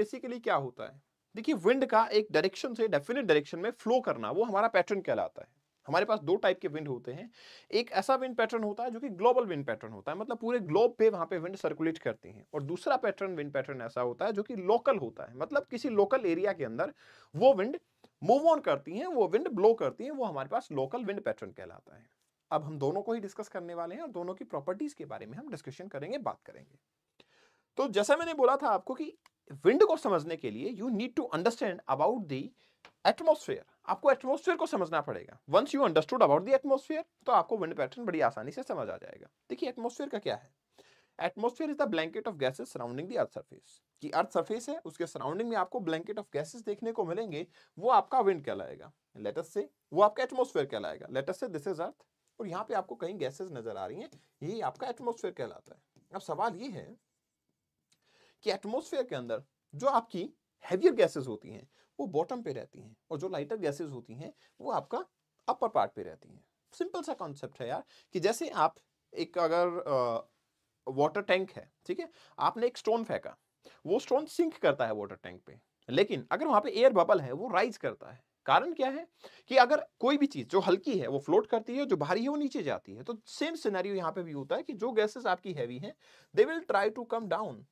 Basically क्या होता है देखिए विंड का एक डायरेक्शन से डेफिनेट डायरेक्शन में फ्लो करना वो हमारा पैटर्न कहलाता है हमारे पास दो टाइप के विंड होते हैं एक ऐसा विंड पैटर्न होता है जो कि ग्लोबल विंड पैटर्न होता है मतलब पूरे ग्लोब पे वहां पे विंड सर्कुलेट करती हैं और दूसरा पैटर्न विंड पैटर्न ऐसा होता है जो कि लोकल होता है मतलब किसी लोकल एरिया के अंदर वो विंड मूव ऑन करती हैं वो विंड ब्लो करती हैं वो हमारे पास लोकल विंड पैटर्न कहलाता है अब हम दोनों को ही डिस्कस करने वाले हैं और दोनों की प्रॉपर्टीज के बारे में हम डिस्कशन करेंगे बात करेंगे तो जैसा मैंने बोला था आपको कि विंड को समझने के लिए you need to understand about the atmosphere आपको एटमोसफेयर को समझना पड़ेगा once you understood about the atmosphere तो आपको विंड पैटर्न बड़ी आसानी से समझ आ जाएगा देखिए एटमोसफेयर का क्या है atmosphere is the blanket of gases surrounding the earth surface कि अर्थ सर्फेस है उसके सराउंडिंग में आपको ब्लैंकेट ऑफ गैसेज देखने को मिलेंगे वो आपका विंड कहलाएगा लेटस से वो आपका एटमोसफेयर कहलाएगा let's say this is earth और यहाँ पे आपको कहीं गैसेज नजर आ रही हैं यही आपका एटमोसफेयर कहलाता है अब सवाल ये है कि एटमोसफेयर के अंदर जो आपकी हैवियर गैसेज होती हैं वो बॉटम पे रहती हैं और जो लाइटर गैसेज होती हैं वो आपका अपर पार्ट पे रहती हैं सिंपल सा कॉन्सेप्ट है यार कि जैसे आप एक अगर वाटर टैंक है ठीक है आपने एक स्टोन फेंका वो स्टोन सिंक करता है वाटर टैंक पे लेकिन अगर वहां पे एयर बबल है वो राइज करता है कारण क्या है कि अगर कोई भी चीज जो हल्की है वो फ्लोट करती है जो भारी है वो नीचे जाती है तो सेम सिनेरियो यहाँ पे भी होता है कि जो गैसेस आपकी हैवी हैं they will try to come down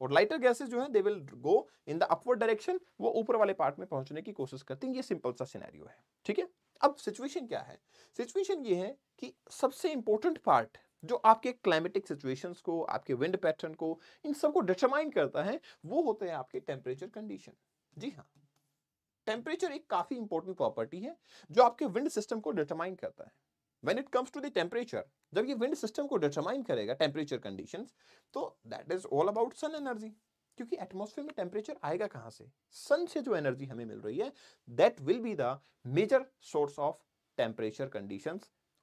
और लाइटर गैसेज जो है they will go in the upward direction वो ऊपर वाले पार्ट में पहुंचने की कोशिश करते हैं ये सिंपल सा सिनेरियो है ठीक है अब सिचुएशन क्या है सिचुएशन ये है कि सबसे इंपॉर्टेंट पार्ट जो आपके क्लाइमेटिक सिचुएशंस को आपके विंड पैटर्न को इन सबको डिटरमाइन करता है वो होते हैं आपके टेम्परेचर कंडीशन जी हाँ टेम्परेचर एक काफी इंपॉर्टेंट प्रॉपर्टी है जो आपके विंड सिस्टम को डिटरमाइन करता है when it comes to the temperature जब ये विंड सिस्टम को डिटरमाइन करेगा टेम्परेचर कंडीशन तो that is all about sun energy क्योंकि एटमोसफेयर में टेम्परेचर आएगा कहाँ से सन से जो एनर्जी हमें मिल रही है that will be the major source of temperature condition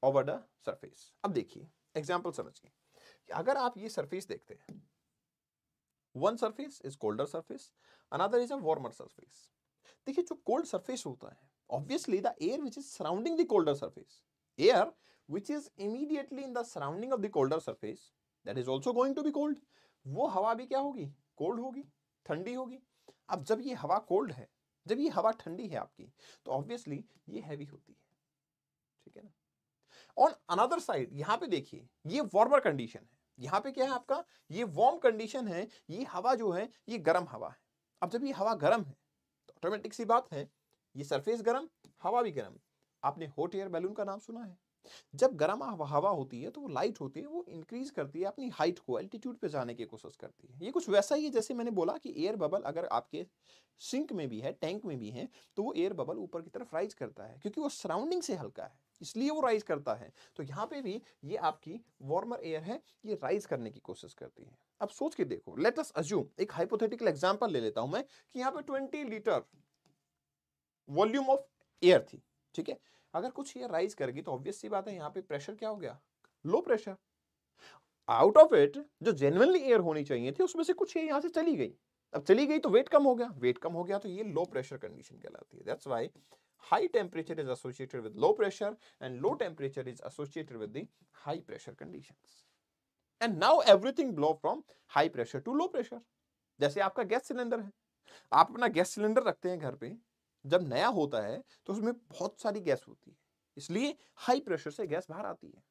over the surface अब देखिए एग्जाम्पल समझिए अगर आप ये सरफेस देखते हैं one surface is colder surface another is a warmer surface देखिए जो कोल्ड सरफेस होता है obviously the air which is surrounding the colder surface air which is immediately in the surrounding of the colder surface that is also going to be cold वो हवा भी क्या होगी cold होगी ठंडी होगी अब जब ये हवा कोल्ड है जब ये हवा ठंडी है आपकी तो ऑब्वियसली ये हैवी होती है ठीक है ना ऑन अनदर साइड यहां पे देखिए ये वार्मर कंडीशन है यहाँ पे क्या है आपका ये वार्म कंडीशन है ये हवा जो है ये गर्म हवा है अब जब ये हवा गर्म है तो ऑटोमेटिक सी बात है ये सरफेस गर्म हवा भी गर्म आपने हॉट एयर बैलून का नाम सुना है जब गर्म हवा होती है तो वो लाइट होती है वो इंक्रीज करती है अपनी हाइट को एल्टीट्यूड पे जाने की कोशिश करती है ये कुछ वैसा ही है जैसे मैंने बोला कि एयर बबल अगर आपके सिंक में भी है टैंक में भी है तो वो एयर बबल ऊपर की तरफ राइज करता है क्योंकि वो सराउंडिंग से हल्का है इसलिए वो राइज करता है तो यहाँ पे भी ये आपकी वार्मर एयर है ये राइज करने की कोशिश करती है अब सोच के देखो लेट अस अज्यूम एक हाइपोथेटिकल एग्जांपल ले लेता हूं मैं कि यहाँ पे 20 लीटर वॉल्यूम ऑफ एयर थी ठीक है अगर कुछ ये राइज करेगी तो ऑब्वियस सी बात है यहाँ पे प्रेशर क्या हो गया low pressure out of it जो जेनवनली एयर होनी चाहिए थी उसमें से कुछ ये यहाँ से चली गई अब चली गई तो वेट कम हो गया वेट कम हो गया तो ये लो प्रेशर कंडीशन कहलाती है that's why high temperature is associated with low pressure and low temperature is associated with the high pressure conditions and now everything blow from high pressure to low pressure जैसे आपका gas cylinder है आप अपना gas cylinder रखते हैं घर पे जब नया होता है तो उसमें बहुत सारी गैस होती है इसलिए हाई प्रेशर से गैस बाहर आती है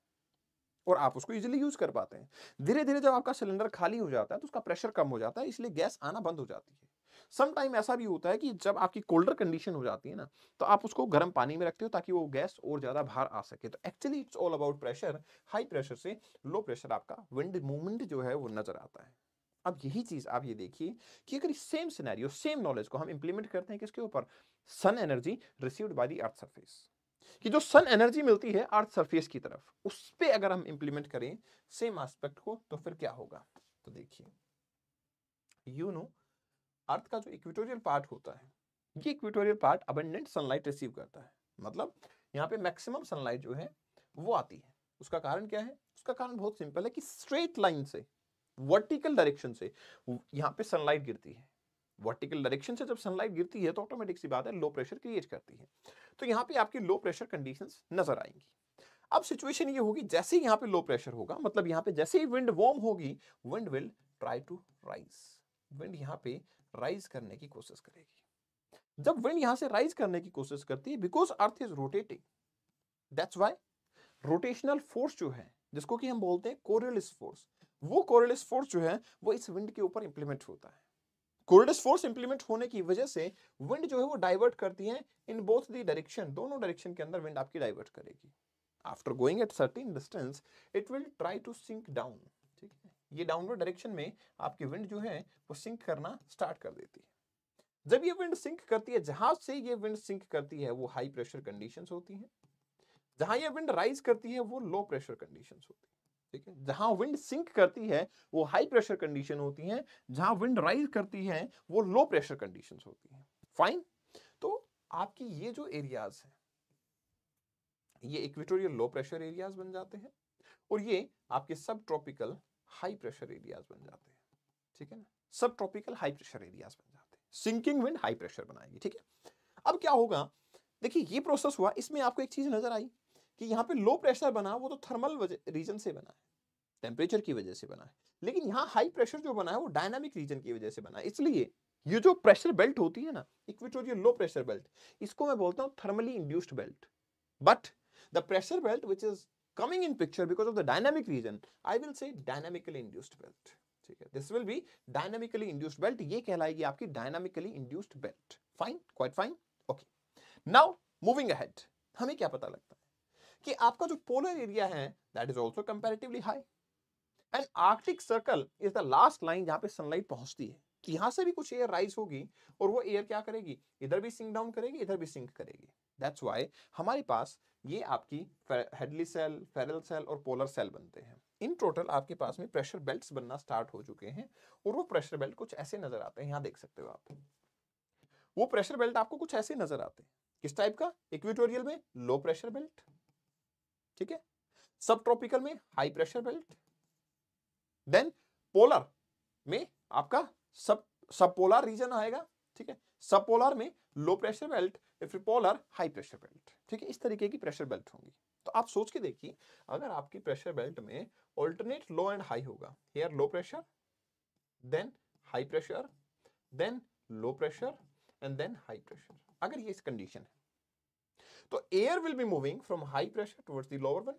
और आप उसको इजीली यूज कर पाते हैं धीरे धीरे जब आपका सिलेंडर खाली हो जाता है तो उसका प्रेशर कम हो जाता है इसलिए गैस आना बंद हो जाती है सम टाइम ऐसा भी होता है कि जब आपकी कोल्डर कंडीशन हो जाती है ना तो आप उसको गर्म पानी में रखते हो ताकि वो गैस और ज्यादा बाहर आ सके तो actually it's all about pressure high pressure से लो प्रेशर आपका विंड मूवमेंट जो है वो नजर आता है अब यही चीज आप ये देखिए कि अगर सेम सिनेरियो सेम नॉलेज को हम इंप्लीमेंट करते हैं किसके ऊपर sun energy received by the earth surface कि जो सन एनर्जी मिलती है अर्थ सरफेस की तरफ उस पर अगर हम इंप्लीमेंट करें सेम एस्पेक्ट को तो फिर क्या होगा तो देखिए यू नो अर्थ का जो इक्विटोरियल पार्ट होता है ये equatorial part abundant sunlight receive करता है मतलब यहाँ पे मैक्सिमम सनलाइट जो है वो आती है उसका कारण क्या है उसका कारण बहुत सिंपल है कि स्ट्रेट लाइन से वर्टिकल डायरेक्शन से यहाँ पे सनलाइट गिरती है वर्टिकल डायरेक्शन से जब सनलाइट गिरती है तो ऑटोमेटिक सी बात है लो प्रेशर क्रिएट करती है तो यहाँ पे आपकी लो प्रेशर कंडीशन नजर आएंगी अब सिचुएशन ये होगी जैसे यहाँ पे लो प्रेशर होगा मतलब यहाँ पे जैसे ही विंड वॉर्म होगी wind will try to rise wind यहाँ पे राइज करने की कोशिश करेगी जब विंड यहाँ से राइज करने की कोशिश करती है because earth is rotating that's why rotational force जो है जिसको कि हम बोलते हैं कोरियलिस फोर्स वो कोरियलिस फोर्स जो है वो इस विंड के ऊपर इंप्लीमेंट होता है कोल्डेस्ट फोर्स इंप्लीमेंट होने की वजह से विंड जो है वो डाइवर्ट करती है इन बोथ दी डायरेक्शन दोनों डायरेक्शन के अंदर विंड आपकी डाइवर्ट करेगी after going at certain distance it will try to sink down ठीक है ये डाउनवर्ड डायरेक्शन में आपकी विंड जो है वो सिंक करना स्टार्ट कर देती है जब ये विंड सिंक करती है जहाज से ये विंड सिंक करती है वो हाई प्रेशर कंडीशंस होती हैं जहां ये विंड राइज करती है वो लो प्रेशर कंडीशंस होती है ठीक है जहां विंड सिंक करती है वो हाई प्रेशर कंडीशन होती है जहां विंड राइज करती है वो लो प्रेशर कंडीशन होती है फाइन तो आपकी ये जो एरियाज है ये इक्वेटोरियल लो प्रेशर एरियाज बन जाते हैं और ये आपके सब ट्रॉपिकल हाई प्रेशर एरियाज बन जाते हैं ठीक है ना सब ट्रॉपिकल हाई प्रेशर एरियाज बन जाते हैं सिंकिंग विंड हाई प्रेशर बनाएगी ठीक है अब क्या होगा देखिए ये प्रोसेस हुआ इसमें आपको एक चीज नजर आई कि यहां पे लो प्रेशर बना वो तो थर्मल रीजन से बना है टेम्परेचर की वजह से बना है लेकिन यहाँ हाई प्रेशर जो बना है वो डायनामिक रीजन की वजह से बना है इसलिए ये जो प्रेशर बेल्ट होती है ना इक्विटोरियल लो प्रेशर बेल्ट इसको मैं बोलता हूँ thermally induced belt but the pressure belt which is coming in picture because of the dynamic reason I will say dynamically induced belt ठीक है this will be dynamically induced belt ये कहलाएगी आपकी dynamically induced belt fine quite fine okay now moving ahead हमें क्या पता लगता है कि आपका जो पोलर एरिया है that is also comparatively high and Arctic circle is the last line जहाँ पे सनलाइट पहुंचती है तो यहाँ से भी कुछ एयर राइज होगी और वो एयर क्या करेगी इधर भी सिंक डाउन करेगी इधर भी सिंक करेगी दैट्स वाई हमारे पास ये आपकी हेडली सेल फेरल सेल और पोलर सेल बनते हैं इन टोटल आपके पास में प्रेशर बेल्ट्स बनना स्टार्ट हो चुके हैं और वो प्रेशर बेल्ट कुछ ऐसे नजर आते हैं यहाँ देख सकते हो आप वो प्रेशर बेल्ट आपको कुछ ऐसे नजर आते हैं किस टाइप का इक्विटोरियल में लो प्रेशर बेल्ट ठीक है सब ट्रॉपिकल में high pressure belt then polar में आपका सब सब पोलर रीजन आएगा ठीक है सब पोलर में लो प्रेशर बेल्ट फिर पोलर हाई प्रेशर बेल्ट ठीक है इस तरीके की प्रेशर बेल्ट होंगी तो आप सोच के देखिए अगर आपकी प्रेशर बेल्ट में ऑल्टरनेट लो एंड हाई होगा here low pressure then high pressure then low pressure and then high pressure अगर ये इस कंडीशन है तो air will be moving from high pressure towards the lower one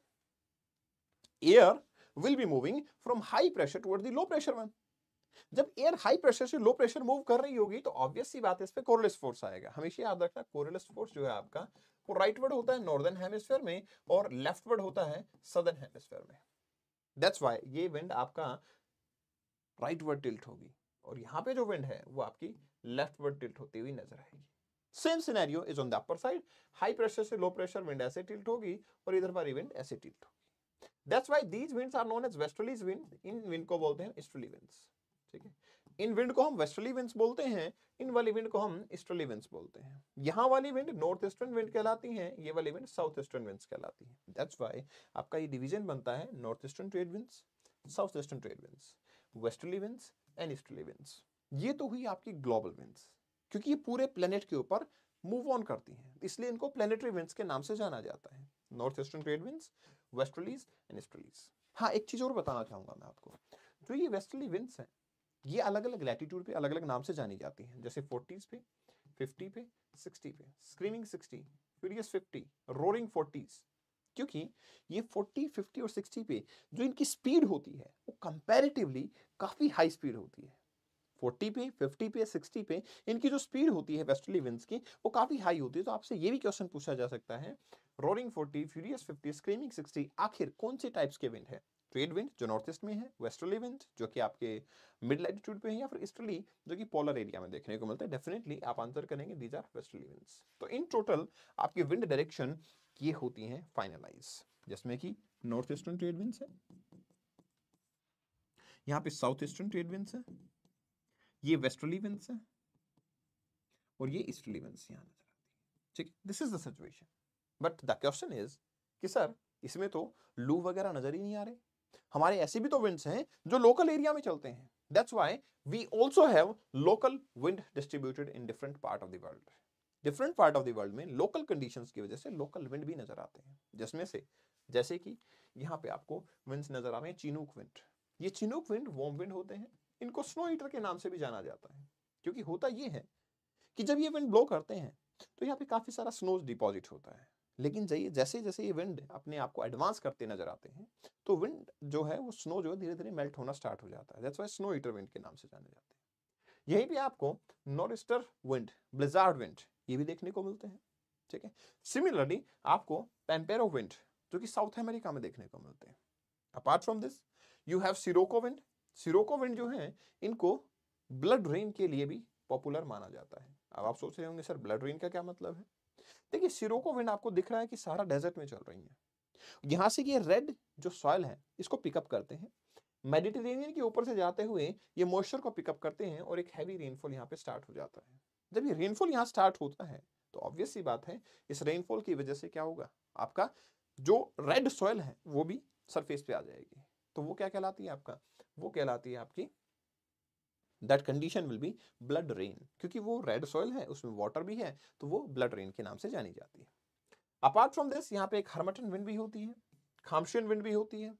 air will be moving from high pressure toward the low pressure one. जब air high pressure से low pressure move कर रही होगी तो ऑब्वियस सी बात है इस पे कोरलेस फोर्स आएगा हमेशा याद रखना कोरलेस फोर्स जो है आपका वो राइट वर्ड होता है नॉर्दर्न हेमिस्फीयर में और लेफ्ट वर्ड होता है सदर्न हेमिस्फीयर में दैट्स व्हाई ये विंड आपका राइट वर्ड टिल्ट होगी और यहां पे जो विंड है वो आपकी लेफ्ट वर्ड टिल्ट होती हुई नजर आएगी same scenario is on the upper side high pressure से लो प्रेशर विंड ऐसे टिल्ट होगी और इधर वाली विंड ऐसे टिल्ट होगी that's why these winds are known as westerlies wind इन विंड को बोलते हैं ईस्टर्ली विंड्स ठीक है इन विंड को हम वेस्टर्ली विंड्स बोलते हैं इन वाली विंड को हम ईस्टर्ली विंड्स बोलते हैं यहां वाली विंड नॉर्थ ईस्टर्न विंड कहलाती है ये वाली विंड साउथ ईस्टर्न विंड्स कहलाती है दैट्स व्हाई आपका ये डिवीजन बनता है north eastern trade winds south eastern trade winds westerly winds and easterly winds ये तो हुई आपकी ग्लोबल विंड्स क्योंकि ये पूरे प्लेनेट के ऊपर मूव ऑन करती हैं इसलिए इनको प्लेनेटरी विंड्स के नाम से जाना जाता है north eastern trade winds westerlies and easterlies हाँ एक चीज़ और बताना चाहूँगा मैं आपको जो ये वेस्टर्ली विंड्स हैं ये अलग अलग लैटिट्यूड पे अलग अलग नाम से जानी जाती हैं जैसे फोर्टीज़ पे फिफ्टी पे सिक्सटी पे screaming sixty furious fifty roaring forties क्योंकि ये 40, 50 और 60 पे जो इनकी स्पीड होती है वो कंपैरेटिवली काफ़ी हाई स्पीड होती है फोर्टी पे फिफ्टी पे सिक्सटी पे इनकी जो स्पीड होती है वेस्टर्ली विंड्स की वो काफ़ी हाई होती है तो आपसे ये भी क्वेश्चन पूछा जा सकता है roaring forty furious fifty screaming sixty आखिर कौन से टाइप्स के विंड है ट्रेड विंड जो नॉर्थ ईस्ट में है वेस्टर्ली विंड जो कि आपके मिड लैटिट्यूड पे है या फिर ईस्टर्ली जो कि पोलर एरिया में देखने को मिलता है डेफिनेटली आप आंसर करेंगे दीज आर वेस्टर्ली विंड्स तो इन टोटल आपके विंड डायरेक्शन ये होती हैं फाइनलाइज जिसमें कि नॉर्थ ईस्टर्न ट्रेड विंड्स है यहाँ पे साउथ ईस्टर्न ट्रेड विंड्स है ये वेस्टर्ली विंड्स है और ये ईस्टर्ली विंड्स यहाँ नजर आती है ठीक this is the situation but the question is कि सर इसमें तो लू वगैरह नजर ही नहीं आ रहे हमारे ऐसे भी तो विंड्स हैं जो लोकल एरिया में चलते हैं that's why we also have local wind distributed in different part of the world different part of the world में लोकल कंडीशंस की वजह से लोकल विंड भी नजर आते हैं जिसमें से जैसे कि यहाँ पे आपको विंड्स नजर आ रहे हैं चिनूक विंड ये चिनूक विंड वार्म विंड होते हैं इनको स्नो ईटर के नाम से भी जाना जाता है क्योंकि होता ये है कि जब ये विंड ब्लो करते हैं तो यहाँ पे काफ़ी सारा स्नो डिपॉजिट होता है लेकिन जाइए जैसे जैसे ये विंड अपने आप को एडवांस करते नजर आते हैं तो विंड जो है वो स्नो जो है धीरे धीरे मेल्ट होना स्टार्ट हो जाता है that's why snow eater wind के नाम से जाने जाते हैं यहीं पे आपको नॉरिस्टर विंड ब्लिजार्ड विंड ये भी देखने को मिलते हैं ठीक है सिमिलरली आपको पेम्पेरो विंड जो कि साउथ अमेरिका में देखने को मिलते हैं apart from this you have sirocco wind sirocco wind जो है इनको ब्लड रेन के लिए भी पॉपुलर माना जाता है अब आप सोच रहे होंगे सर ब्लड रेन का क्या मतलब है देखिए सिरोकोविंड आपको दिख रहा है कि सारा डेजर्ट में चल रही है यहाँ से ये रेड जो सॉयल है इसको पिकअप करते हैं मेडिटेरेनियन के ऊपर से जाते हुए ये मॉइस्चर को पिकअप करते हैं और एक हैवी रेनफॉल यहाँ पे स्टार्ट हो जाता है जब ये रेनफॉल यहाँ स्टार्ट होता है तो ऑब्वियस सी बात है इस रेनफॉल की वजह से क्या होगा आपका जो रेड सॉयल है वो भी सरफेस पे आ जाएगी तो वो क्या कहलाती है आपका वो कहलाती है आपकी that condition will be blood rain क्योंकि वो रेड सॉइल है उसमें वाटर भी है तो वो ब्लड रेन के नाम से जानी जाती है अपार्ट फ्रॉम दिस यहाँ पे एक हर्मटन विंड भी होती है खामशियन विंड भी होती है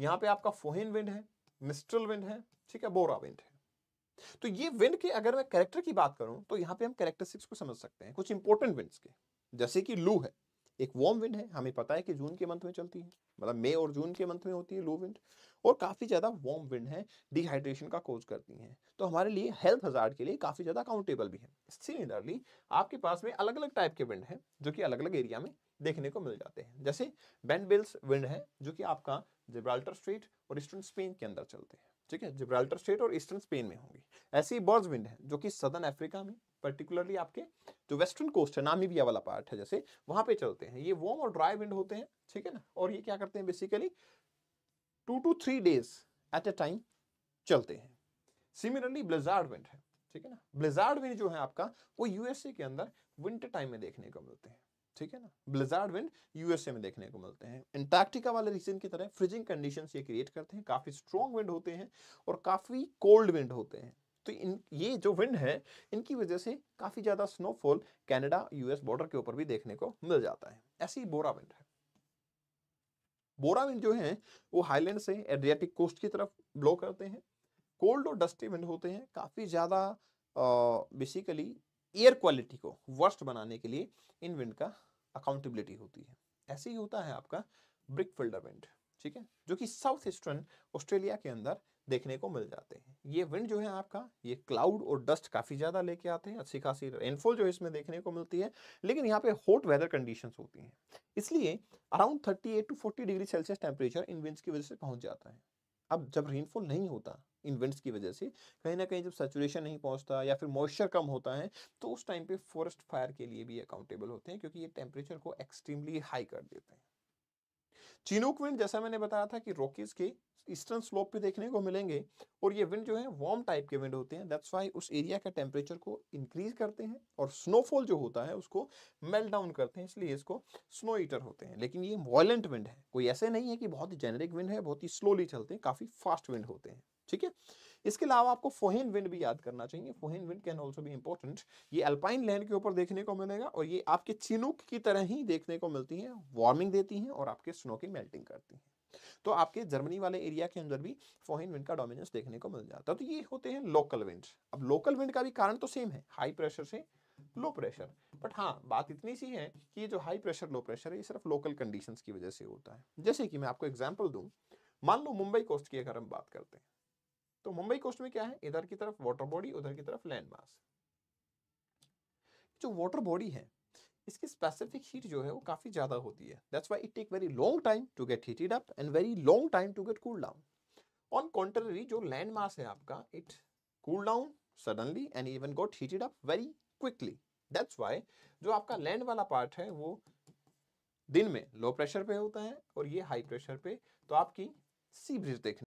यहाँ पे आपका फोहेन विंड है मिस्ट्रल विंड है ठीक है बोरा विंड है तो ये विंड के अगर मैं कैरेक्टर की बात करूं तो यहाँ पे हम कैरेक्टरिस्टिक्स को समझ सकते हैं कुछ इंपॉर्टेंट विंड्स के जैसे कि लू है एक वार्म विंड है हमें पता है कि जून के मंथ में चलती है मतलब मई और जून के मंथ में होती है लो विंड और काफ़ी ज़्यादा वार्म विंड है डिहाइड्रेशन का कोज करती है तो हमारे लिए हेल्थ हजार के लिए काफ़ी ज़्यादा काउंटेबल भी है सिमिलरली आपके पास में अलग अलग टाइप के विंड है जो कि अलग अलग एरिया में देखने को मिल जाते हैं जैसे बेनबिल्स विंड है जो कि आपका जिब्राल्टर स्ट्रीट और ईस्टर्न स्पेन के अंदर चलते हैं ठीक है जिब्राल्टर स्टेट और ईस्टर्न स्पेन में होंगे ऐसी बर्ज विंड है जो कि सदर्न अफ्रीका में पर्टिकुलरली आपके जो वेस्टर्न कोस्ट है नामीबिया वाला पार्ट है जैसे वहां पे चलते हैं ये वार्म और ड्राई विंड होते हैं ठीक है ना और ये क्या करते हैं basically two two three days at a time चलते हैं सिमिलरली ब्लेजार्ड विंड है ठीक है ना ब्लेजार्ड विंड जो है आपका वो यूएसए के अंदर विंटर टाइम में देखने को मिलते हैं ठीक है ना ब्लेजार्ड विंड यूएसए में देखने को मिलते हैं एंटार्क्टिका वाले रीजन की तरह फ्रिजिंग कंडीशंस ये क्रिएट करते हैं काफी स्ट्रॉन्ग विंड होते हैं और काफी कोल्ड विंड होते हैं तो इन ये जो विंड है इनकी वजह से काफ़ी ज़्यादा स्नोफॉल कनाडा यूएस बॉर्डर के ऊपर भी देखने को मिल जाता है ऐसी बोरा विंड है बोरा विंड जो है वो हाईलैंड से एड्रियाटिक कोस्ट की तरफ ब्लो करते हैं कोल्ड और डस्टी विंड होते हैं काफ़ी ज़्यादा बेसिकली एयर क्वालिटी को वर्स्ट बनाने के लिए इन विंड का अकाउंटेबिलिटी होती है ऐसे ही होता है आपका ब्रिक फिल्डर विंड ठीक है जो कि साउथ ईस्टर्न ऑस्ट्रेलिया के अंदर देखने को मिल जाते हैं ये विंड जो है आपका ये क्लाउड और डस्ट काफ़ी ज़्यादा लेके आते हैं अच्छी खासी रेनफॉल जो है इसमें देखने को मिलती है लेकिन यहाँ पे हॉट वेदर कंडीशंस होती हैं इसलिए around 38 to 40 degree Celsius temperature इन विंड्स की वजह से पहुंच जाता है अब जब रेनफॉल नहीं होता इन विंड्स की वजह से कहीं ना कहीं जब सेचुरेशन नहीं पहुंचता या फिर मॉइस्चर कम होता है तो उस टाइम पे फॉरेस्ट फायर के लिए भी अकाउंटेबल होते हैं क्योंकि ये टेम्परेचर को एक्सट्रीमली हाई कर देते हैं चीनोक विंड जैसा मैंने बताया था कि रॉकीज के ईस्टर्न स्लोप पे देखने को मिलेंगे और ये विंड जो है वार्म टाइप के विंड होते हैं दैट्स वाई उस एरिया का टेम्परेचर को इंक्रीज करते हैं और स्नोफॉल जो होता है उसको मेल्ट डाउन करते हैं इसलिए इसको स्नो ईटर होते हैं लेकिन ये वॉयलेंट विंड है कोई ऐसे नहीं है कि बहुत ही जेनेरिक विंड है बहुत ही स्लोली चलते हैं काफ़ी फास्ट विंड होते हैं ठीक है इसके अलावा आपको फोहेन विंड भी याद करना चाहिए फोहेन विंड कैन ऑल्सो भी इंपॉर्टेंट ये अल्पाइन लैंड के ऊपर देखने को मिलेगा और ये आपके चिनुक की तरह ही देखने को मिलती है वार्मिंग देती है और आपके स्नो की मेल्टिंग करती है तो आपके जर्मनी वाले एरिया के अंदर भी फोहिन विंड का डोमिनेंस देखने को मिल जाता है तो ये होते हैं लोकल विंड अब लोकल विंड का भी कारण तो सेम है हाई प्रेशर से लो प्रेशर बट हाँ बात इतनी सी है कि ये जो हाई प्रेशर लो प्रेशर है ये सिर्फ लोकल कंडीशंस की वजह से होता है जैसे कि मैं आपको एग्जांपल दूं मान लो मुंबई कोस्ट की अगर हम बात करते हैं तो मुंबई कोस्ट में क्या है इधर की तरफ वाटर बॉडी उधर की तरफ लैंड मास जो वाटर बॉडी है इसकी स्पेसिफिक हीट जो है वो काफ़ी ज़्यादा होती है that's why it take very long time to get heated up and very long time to get cool down on contrary जो लैंड मास है आपका it cool down suddenly and even got heated up very quickly that's why जो आपका land वाला part है वो दिन में लो प्रेशर पे होता है और ये हाई प्रेशर पे तो आपकी सी ब्रिज देखने